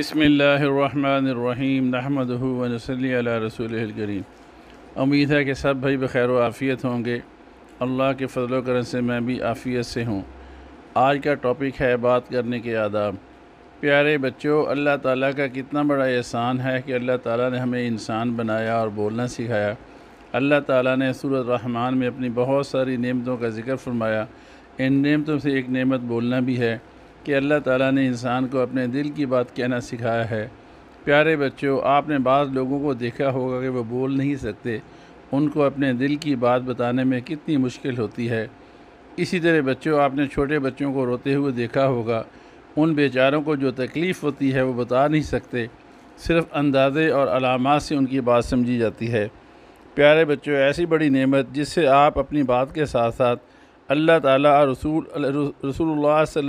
बसमीम नहमद वनसली रसूल करीम उम्मीद है कि सब भाई बखैर आफ़ियत होंगे अल्लाह के फजल कर से मैं भी आफ़ियत से हूँ आज का टॉपिक है बात करने के आदाब प्यारे बच्चों अल्लाह ताला का कितना बड़ा एहसान है कि अल्लाह ताला ने हमें इंसान बनाया और बोलना सिखाया अल्लाह ताला ने सूरत रहमान में अपनी बहुत सारी नियमतों का जिक्र फरमाया इन नियमतों से एक नियमत बोलना भी है कि अल्लाह ताला ने इंसान को अपने दिल की बात कहना सिखाया है प्यारे बच्चों आपने बाज़ लोगों को देखा होगा कि वो बोल नहीं सकते उनको अपने दिल की बात बताने में कितनी मुश्किल होती है इसी तरह बच्चों आपने छोटे बच्चों को रोते हुए देखा होगा उन बेचारों को जो तकलीफ़ होती है वो बता नहीं सकते सिर्फ अंदाज़े और अलामत से उनकी बात समझी जाती है प्यारे बच्चों ऐसी बड़ी नेमत जिससे आप अपनी बात के साथ साथ अल्लाह ताला रसूल रसूल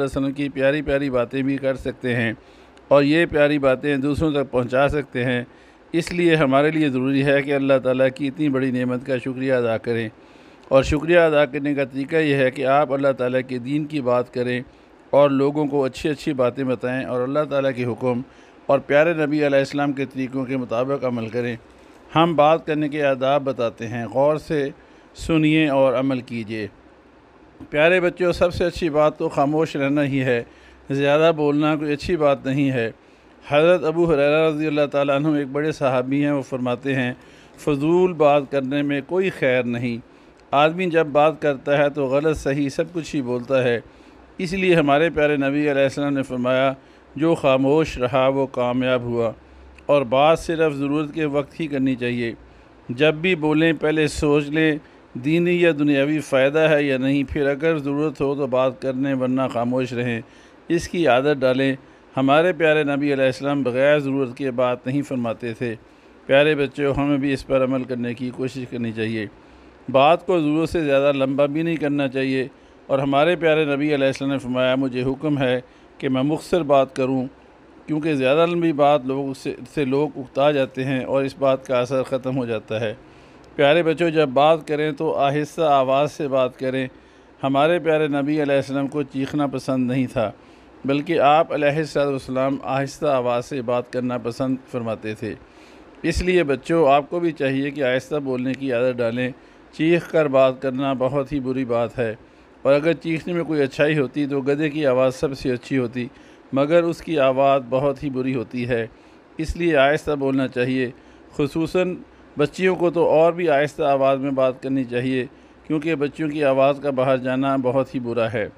वसम की प्यारी प्यारी बातें भी कर सकते हैं और ये प्यारी बातें दूसरों तक पहुंचा सकते हैं इसलिए हमारे लिए ज़रूरी है कि अल्लाह ताला की इतनी बड़ी नेमत का शुक्रिया अदा करें और शुक्रिया अदा करने का तरीका यह है कि आप अल्लाह ताला के दीन की बात करें और लोगों को अच्छी अच्छी बातें बताएँ और अल्लाह ताला के हुक्म और प्यारे नबी आसमाम के तरीक़ों के मुताबिक अमल करें हम बात करने के आदाब बताते हैं गौर से सुनिए और अमल कीजिए प्यारे बच्चों सबसे अच्छी बात तो खामोश रहना ही है ज़्यादा बोलना कोई अच्छी बात नहीं है हज़रत अबू हर रज़ी अल्लाह एक बड़े सहाबी हैं वो फरमाते हैं फजूल बात करने में कोई खैर नहीं आदमी जब बात करता है तो गलत सही सब कुछ ही बोलता है इसलिए हमारे प्यारे नबी आसलम ने फरमाया जो खामोश रहा वो कामयाब हुआ और बात सिर्फ ज़रूरत के वक्त ही करनी चाहिए जब भी बोलें पहले सोच लें दीनी या दुनियावी फ़ायदा है या नहीं फिर अगर ज़रूरत हो तो बात करने वरना खामोश रहें इसकी आदत डालें हमारे प्यारे नबी अलैहिस्सलाम बग़ैर ज़रूरत के बात नहीं फरमाते थे प्यारे बच्चों हमें भी इस पर अमल करने की कोशिश करनी चाहिए बात को ज़रूरत से ज़्यादा लंबा भी नहीं करना चाहिए और हमारे प्यारे नबी अलैहिस्सलाम ने फरमाया मुझे हुक्म है कि मैं मुख्तर बात करूँ क्योंकि ज़्यादा लंबी बात लोग से, से लोग उकता जाते हैं और इस बात का असर ख़त्म हो जाता है प्यारे बच्चों जब बात करें तो आहिस्ता आवाज़ से बात करें हमारे प्यारे नबी अलैहिस्सलाम को चीखना पसंद नहीं था बल्कि आप अलैहिस्सलाम आहिस्ता आवाज़ से बात करना पसंद फरमाते थे इसलिए बच्चों आपको भी चाहिए कि आहिस्ता बोलने की आदत डालें चीख कर बात करना बहुत ही बुरी बात है और अगर चीखने में कोई अच्छाई होती तो गधे की आवाज़ सबसे अच्छी होती मगर उसकी आवाज़ बहुत ही बुरी होती है इसलिए आहिस्ता बोलना चाहिए खसूस बच्चियों को तो और भी आहिस्ता आवाज़ में बात करनी चाहिए क्योंकि बच्चियों की आवाज़ का बाहर जाना बहुत ही बुरा है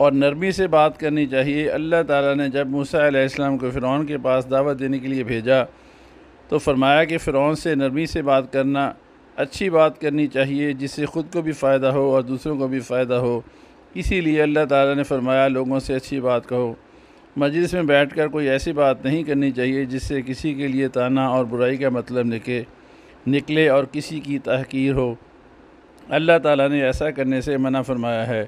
और नरमी से बात करनी चाहिए अल्लाह ताला ने जब मूसा अलैहिस्सलाम को फ़िरौन के पास दावत देने के लिए भेजा तो फरमाया कि फ़िरौन से नरमी से बात करना अच्छी बात करनी चाहिए जिससे ख़ुद को भी फ़ायदा हो और दूसरों को भी फ़ायदा हो इसीलिए अल्लाह ताला ने फरमाया लोगों से अच्छी बात कहो मजलिस में बैठकर कोई ऐसी बात नहीं करनी चाहिए जिससे किसी के लिए ताना और बुराई का मतलब निकले निकले और किसी की तहकीर हो अल्लाह ताला ने ऐसा करने से मना फरमाया है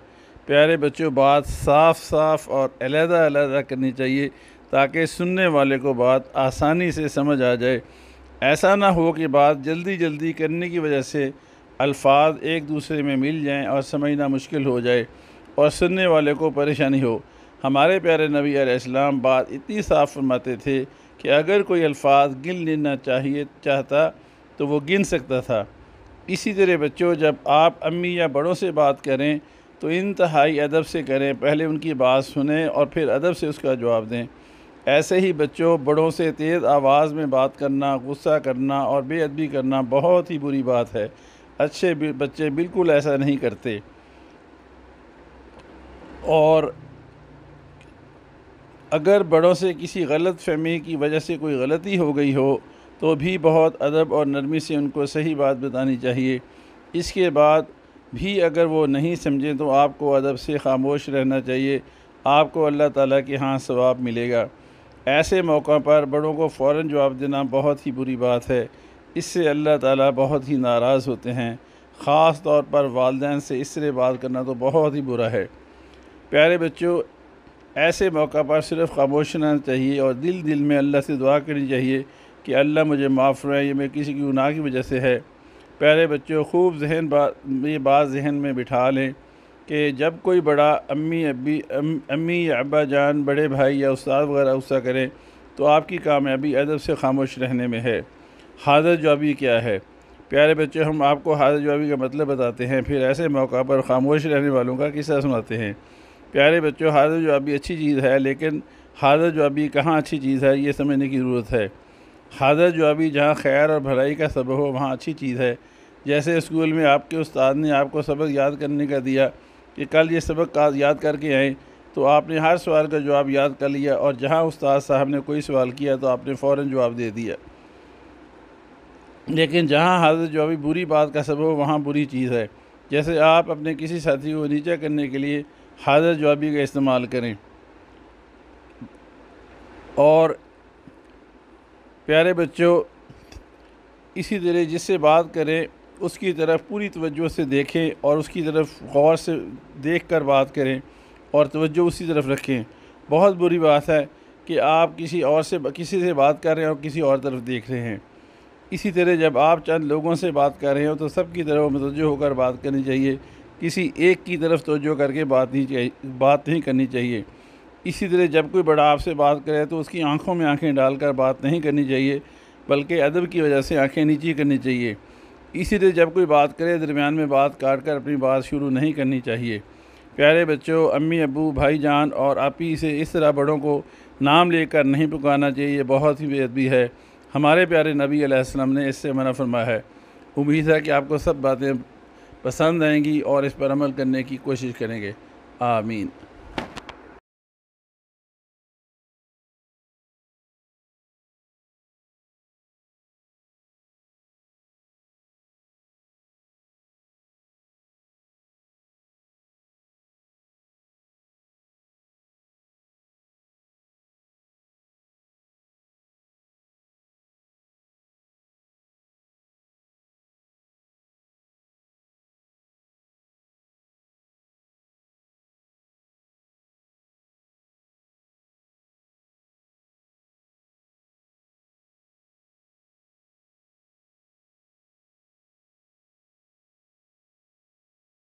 प्यारे बच्चों बात साफ साफ और अलहदा अलहदा करनी चाहिए ताकि सुनने वाले को बात आसानी से समझ आ जाए ऐसा ना हो कि बात जल्दी जल्दी करने की वजह से अल्फाज एक दूसरे में मिल जाएं और समझना मुश्किल हो जाए और सुनने वाले को परेशानी हो हमारे प्यारे नबी आलाम बात इतनी साफ फरमाते थे कि अगर कोई अल्फाज गिन लेना चाहिए चाहता तो वो गिन सकता था इसी तरह बच्चों जब आप अम्मी या बड़ों से बात करें तो इंतहाई अदब से करें पहले उनकी बात सुने और फिर अदब से उसका जवाब दें ऐसे ही बच्चों बड़ों से तेज़ आवाज़ में बात करना गुस्सा करना और बेअदबी करना बहुत ही बुरी बात है अच्छे बच्चे बिल्कुल ऐसा नहीं करते और अगर बड़ों से किसी गलत फहमी की वजह से कोई गलती हो गई हो तो भी बहुत अदब और नरमी से उनको सही बात बतानी चाहिए इसके बाद भी अगर वो नहीं समझें तो आपको अदब से खामोश रहना चाहिए आपको अल्लाह ताला के हाँ सवाब मिलेगा ऐसे मौक़ों पर बड़ों को फ़ौर जवाब देना बहुत ही बुरी बात है इससे अल्लाह ताला बहुत ही नाराज़ होते हैं ख़ास तौर पर वालदे से इससे बात करना तो बहुत ही बुरा है प्यारे बच्चों ऐसे मौका पर सिर्फ खामोश रहना चाहिए और दिल दिल में अल्लाह से दुआ करनी चाहिए कि अल्लाह मुझे माफ़ रहे ये मेरे किसी की गुनाह की वजह से है पहले बच्चों खूब जहन बात ये बात जहन में बिठा लें कि जब कोई बड़ा अम्मी अबी अम, अम्मी या अब्बा जान बड़े भाई या उस्ताद वगैरह गुस्सा करें तो आपकी कामयाबी अदब से खामोश रहने में है हाजर जवाबी क्या है प्यारे बच्चे हम आपको हाजर जवाबी का मतलब बताते हैं फिर ऐसे मौका पर खामोश रहने वालों का किस्सा सुनाते हैं प्यारे बच्चों हाजर जवाबी अच्छी चीज़ है लेकिन हाजर जवाबी कहाँ अच्छी चीज़ है ये समझने की ज़रूरत है हाजर जो अभी जहाँ खैर और भलाई का सबब हो वहाँ अच्छी चीज़ है जैसे स्कूल में आपके उस्ताद ने आपको सबक याद करने का दिया कि कल ये सबक का याद करके आए तो आपने हर सवाल का जवाब याद कर लिया और जहाँ उस्ताद साहब ने कोई सवाल किया तो आपने फ़ौर जवाब दे दिया लेकिन जहाँ हाजर जवाबी बुरी बात का सबब हो वहाँ बुरी चीज़ है जैसे आप अपने किसी साथी को नीचा करने के लिए हाजिर जवाबी का इस्तेमाल करें और प्यारे बच्चों इसी तरह जिससे बात करें उसकी तरफ पूरी तवज्जो से देखें और उसकी तरफ गौर से देख कर बात करें और तवज्जो उसी तरफ रखें बहुत बुरी बात है कि आप किसी और से किसी से बात कर रहे हैं और किसी और तरफ देख रहे हैं इसी तरह जब आप चंद लोगों से बात कर रहे हो तो सबकी तरफ मतवजो होकर बात करनी चाहिए किसी एक की तरफ तोजो करके बात नहीं बात नहीं करनी चाहिए इसी तरह जब कोई बड़ा आपसे बात करे तो उसकी आंखों में आंखें डालकर बात नहीं करनी चाहिए बल्कि अदब की वजह से आंखें नीचे करनी चाहिए इसी तरह जब कोई बात करे दरमियान में बात काट कर अपनी बात शुरू नहीं करनी चाहिए प्यारे बच्चों अम्मी अबू भाई जान और आपी से इस तरह बड़ों को नाम लेकर नहीं पुकारना चाहिए बहुत ही बेअदबी है हमारे प्यारे नबी अलैहिस्सलाम ने इससे मना फरमाया है उम्मीद है कि आपको सब बातें पसंद आएंगी और इस पर अमल करने की कोशिश करेंगे आमीन